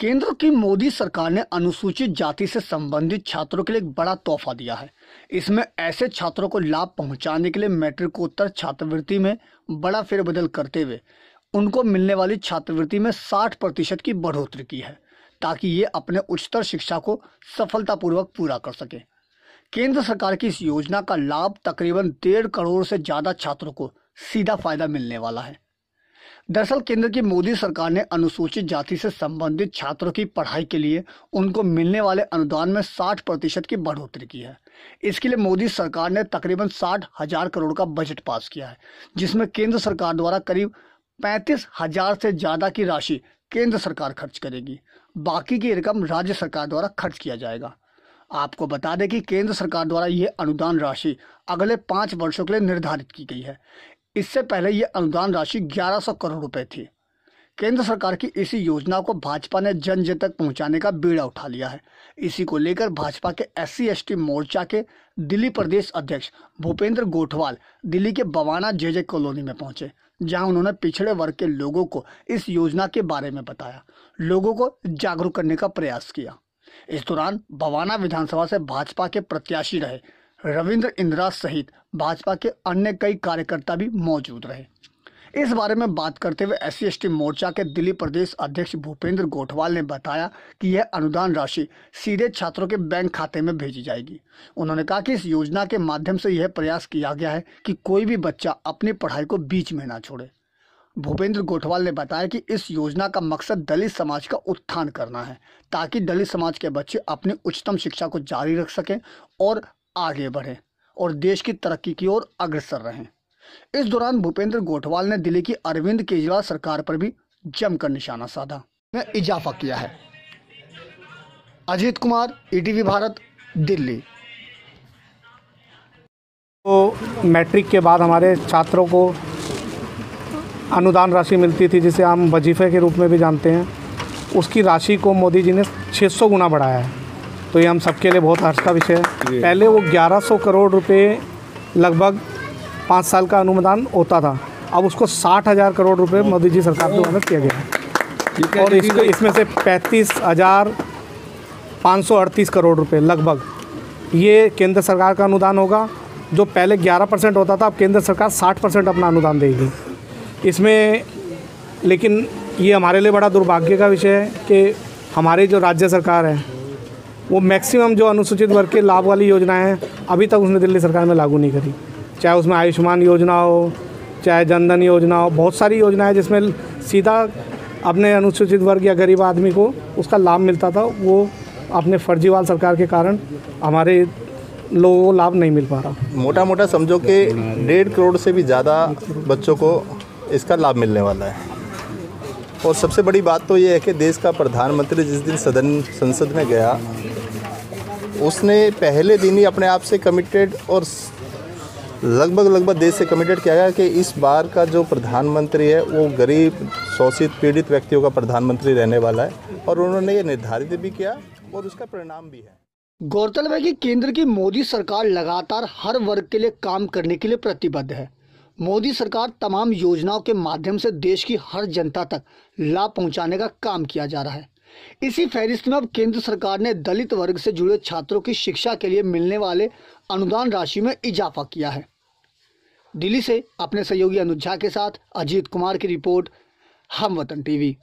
केंद्र की मोदी सरकार ने अनुसूचित जाति से संबंधित छात्रों के लिए एक बड़ा तोहफा दिया है इसमें ऐसे छात्रों को लाभ पहुंचाने के लिए मैट्रिकोत्तर छात्रवृत्ति में बड़ा फेरबदल करते हुए उनको मिलने वाली छात्रवृत्ति में 60 प्रतिशत की बढ़ोतरी की है ताकि ये अपने उच्चतर शिक्षा को सफलतापूर्वक पूरा कर सकें केंद्र सरकार की इस योजना का लाभ तकरीबन डेढ़ करोड़ से ज़्यादा छात्रों को सीधा फायदा मिलने वाला है दरअसल केंद्र की मोदी सरकार ने अनुसूचित जाति से संबंधित छात्रों की पढ़ाई के लिए उनको मिलने वाले अनुदान में 60 प्रतिशत की बढ़ोतरी की है इसके लिए मोदी सरकार ने तकरीबन साठ हजार करोड़ का बजट पास किया है जिसमें केंद्र सरकार द्वारा करीब पैंतीस हजार से ज्यादा की राशि केंद्र सरकार खर्च करेगी बाकी की रकम राज्य सरकार द्वारा खर्च किया जाएगा आपको बता दें कि केंद्र सरकार द्वारा यह अनुदान राशि अगले पांच वर्षों के लिए निर्धारित की गई है इससे पहले ये अनुदान राशि 1100 करोड़ रुपए थी केंद्र सरकार की इसी योजना को भाजपा ने जन जन तक पहुंचाने का बीड़ा उठा लिया है इसी को लेकर भाजपा के एस सी मोर्चा के दिल्ली प्रदेश अध्यक्ष भूपेंद्र गोठवाल दिल्ली के बवाना जे कॉलोनी में पहुंचे जहां उन्होंने पिछड़े वर्ग के लोगों को इस योजना के बारे में बताया लोगों को जागरूक करने का प्रयास किया इस दौरान बवाना विधानसभा से भाजपा के प्रत्याशी रहे रविंद्र इंदिरा सहित भाजपा के अन्य कई कार्यकर्ता भी मौजूद रहे इस बारे में बात करते हुए एस सी मोर्चा के दिल्ली प्रदेश अध्यक्ष भूपेंद्र गोठवाल ने बताया कि यह अनुदान राशि सीधे छात्रों के बैंक खाते में भेजी जाएगी उन्होंने कहा कि इस योजना के माध्यम से यह प्रयास किया गया है कि कोई भी बच्चा अपनी पढ़ाई को बीच में ना छोड़े भूपेंद्र गोठवाल ने बताया कि इस योजना का मकसद दलित समाज का उत्थान करना है ताकि दलित समाज के बच्चे अपनी उच्चतम शिक्षा को जारी रख सकें और आगे बढ़ें और देश की तरक्की की ओर अग्रसर रहें इस दौरान भूपेंद्र गोठवाल ने दिल्ली की अरविंद केजरीवाल सरकार पर भी जमकर निशाना साधा में इजाफा किया है अजीत कुमार ईटीवी भारत दिल्ली तो मैट्रिक के बाद हमारे छात्रों को अनुदान राशि मिलती थी जिसे हम वजीफे के रूप में भी जानते हैं उसकी राशि को मोदी जी ने 600 गुना बढ़ाया है तो ये हम सबके लिए बहुत हर्ष का विषय है पहले वो 1100 करोड़ रुपए लगभग पाँच साल का अनुमदान होता था अब उसको साठ हज़ार करोड़ रुपए मोदी जी सरकार द्वारा किया गया है और इसको इसमें से पैंतीस हज़ार पाँच सौ अड़तीस करोड़ रुपए लगभग ये केंद्र सरकार का अनुदान होगा जो पहले 11 परसेंट होता था अब केंद्र सरकार 60 परसेंट अपना अनुदान देगी इसमें लेकिन ये हमारे लिए बड़ा दुर्भाग्य का विषय है कि हमारी जो राज्य सरकार है वो मैक्सिमम जो अनुसूचित वर्ग के लाभ वाली योजनाएं हैं अभी तक उसने दिल्ली सरकार में लागू नहीं करी चाहे उसमें आयुष्मान योजना हो चाहे जनधन योजना हो बहुत सारी योजनाएं जिसमें सीधा अपने अनुसूचित वर्ग या गरीब आदमी को उसका लाभ मिलता था वो अपने फर्जीवाल सरकार के कारण हमारे लोगों को लाभ नहीं मिल पा रहा मोटा मोटा समझो कि डेढ़ करोड़ से भी ज़्यादा बच्चों को इसका लाभ मिलने वाला है और सबसे बड़ी बात तो ये है कि देश का प्रधानमंत्री जिस दिन सदन संसद में गया उसने पहले दिन ही अपने आप से कमिटेड और लगभग लगभग देश से कमिटेड किया गया कि इस बार का जो प्रधानमंत्री है वो गरीब शोषित पीड़ित व्यक्तियों का प्रधानमंत्री रहने वाला है और उन्होंने ये निर्धारित भी किया और उसका परिणाम भी है गौरतलब है कि केंद्र की मोदी सरकार लगातार हर वर्ग के लिए काम करने के लिए प्रतिबद्ध है मोदी सरकार तमाम योजनाओं के माध्यम से देश की हर जनता तक लाभ पहुंचाने का काम किया जा रहा है इसी फहरिस्त में अब केंद्र सरकार ने दलित वर्ग से जुड़े छात्रों की शिक्षा के लिए मिलने वाले अनुदान राशि में इजाफा किया है दिल्ली से अपने सहयोगी अनुज झा के साथ अजीत कुमार की रिपोर्ट हम वतन टीवी